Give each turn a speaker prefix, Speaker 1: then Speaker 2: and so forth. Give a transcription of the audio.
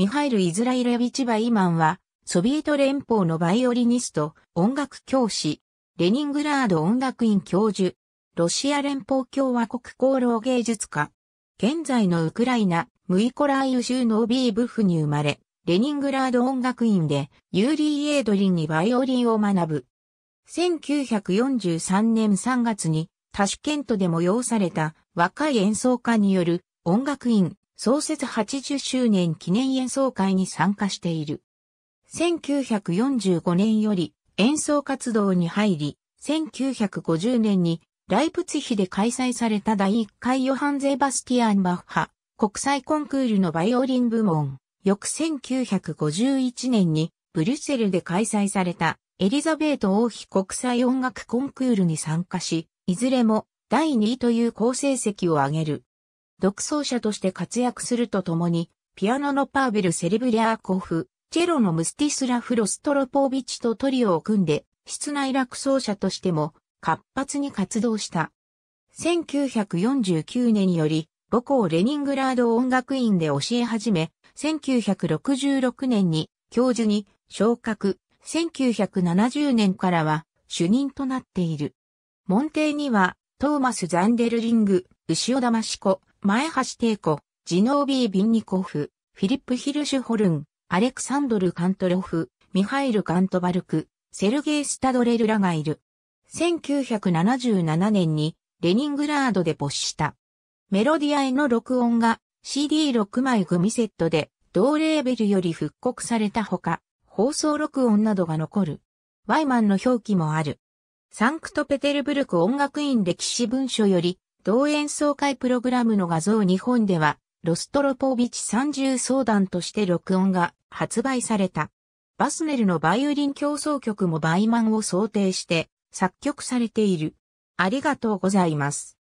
Speaker 1: ミハイル・イズライレビチ・バイマンは、ソビエト連邦のバイオリニスト、音楽教師、レニングラード音楽院教授、ロシア連邦共和国功労芸術家。現在のウクライナ、ムイコライウ州のオビーブフに生まれ、レニングラード音楽院でユーリー・エイドリンにバイオリンを学ぶ。1943年3月にタシュケントで催された若い演奏家による音楽院創設80周年記念演奏会に参加している。1945年より演奏活動に入り、1950年にライプツヒで開催された第1回ヨハン・ゼバスティアン・バッハ国際コンクールのバイオリン部門、翌1951年にブリュッセルで開催されたエリザベート王妃国際音楽コンクールに参加し、いずれも第2位という好成績を上げる。独奏者として活躍するとともに、ピアノのパーベル・セレブリアーコフ、チェロのムスティスラフ・ロストロポービチとトリオを組んで、室内楽奏者としても活発に活動した。1949年より、母校レニングラード音楽院で教え始め、1966年に教授に昇格、1970年からは主任となっている。門弟には、トーマス・ザンデルリング、牛尾ダ子、前橋帝子、ジノービー・ビンニコフ、フィリップ・ヒルシュホルン、アレクサンドル・カントロフ、ミハイル・カントバルク、セルゲイ・スタドレルらがいる。1977年にレニングラードで没した。メロディアへの録音が CD6 枚組セットで同レーベルより復刻されたほか、放送録音などが残る。ワイマンの表記もある。サンクトペテルブルク音楽院歴史文書より同演奏会プログラムの画像日本では、ロストロポービチ30相談として録音が発売された。バスネルのバイオリン競争曲もバイマンを想定して作曲されている。ありがとうございます。